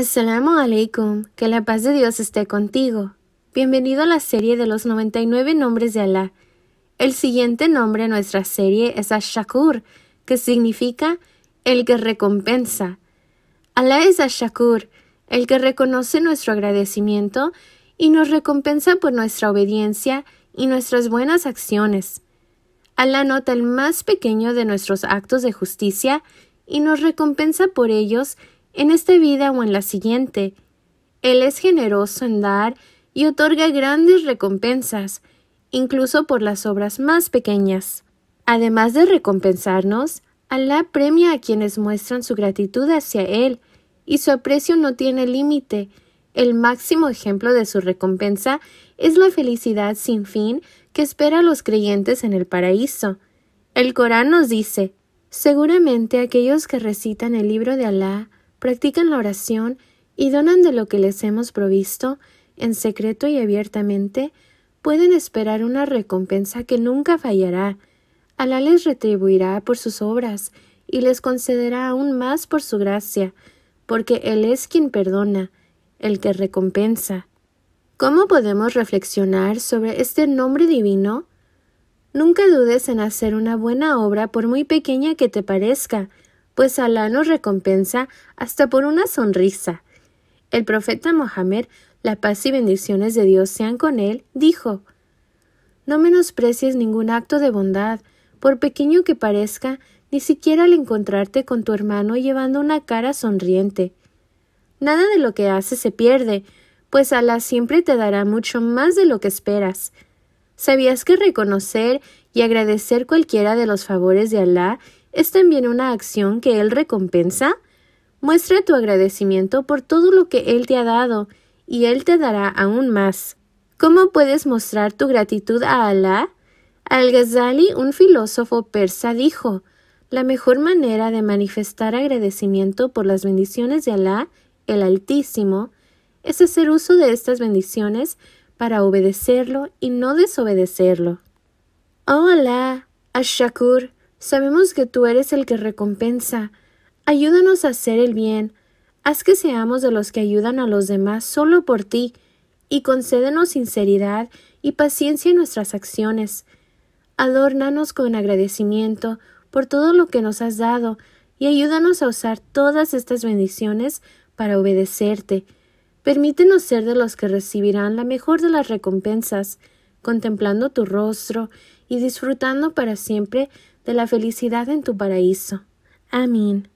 Assalamu alaikum, que la paz de Dios esté contigo. Bienvenido a la serie de los 99 nombres de Alá. El siguiente nombre en nuestra serie es Ash-Shakur, que significa el que recompensa. Alá es Ash-Shakur, el que reconoce nuestro agradecimiento y nos recompensa por nuestra obediencia y nuestras buenas acciones. Alá nota el más pequeño de nuestros actos de justicia y nos recompensa por ellos en esta vida o en la siguiente. Él es generoso en dar y otorga grandes recompensas, incluso por las obras más pequeñas. Además de recompensarnos, Alá premia a quienes muestran su gratitud hacia Él, y su aprecio no tiene límite. El máximo ejemplo de su recompensa es la felicidad sin fin que espera a los creyentes en el paraíso. El Corán nos dice, Seguramente aquellos que recitan el libro de Alá practican la oración y donan de lo que les hemos provisto, en secreto y abiertamente, pueden esperar una recompensa que nunca fallará. Alá les retribuirá por sus obras y les concederá aún más por su gracia, porque Él es quien perdona, el que recompensa. ¿Cómo podemos reflexionar sobre este nombre divino? Nunca dudes en hacer una buena obra por muy pequeña que te parezca, pues Alá nos recompensa hasta por una sonrisa. El profeta Mohammed, la paz y bendiciones de Dios sean con él, dijo, No menosprecies ningún acto de bondad, por pequeño que parezca, ni siquiera al encontrarte con tu hermano llevando una cara sonriente. Nada de lo que haces se pierde, pues Alá siempre te dará mucho más de lo que esperas. ¿Sabías que reconocer y agradecer cualquiera de los favores de Alá es también una acción que Él recompensa. Muestra tu agradecimiento por todo lo que Él te ha dado, y Él te dará aún más. ¿Cómo puedes mostrar tu gratitud a Alá? Al-Ghazali, un filósofo persa, dijo, la mejor manera de manifestar agradecimiento por las bendiciones de Alá, el Altísimo, es hacer uso de estas bendiciones para obedecerlo y no desobedecerlo. Oh Alá, Ash-Shakur, Sabemos que tú eres el que recompensa. Ayúdanos a hacer el bien. Haz que seamos de los que ayudan a los demás solo por ti, y concédenos sinceridad y paciencia en nuestras acciones. Adórnanos con agradecimiento por todo lo que nos has dado, y ayúdanos a usar todas estas bendiciones para obedecerte. Permítenos ser de los que recibirán la mejor de las recompensas contemplando tu rostro y disfrutando para siempre de la felicidad en tu paraíso. Amén.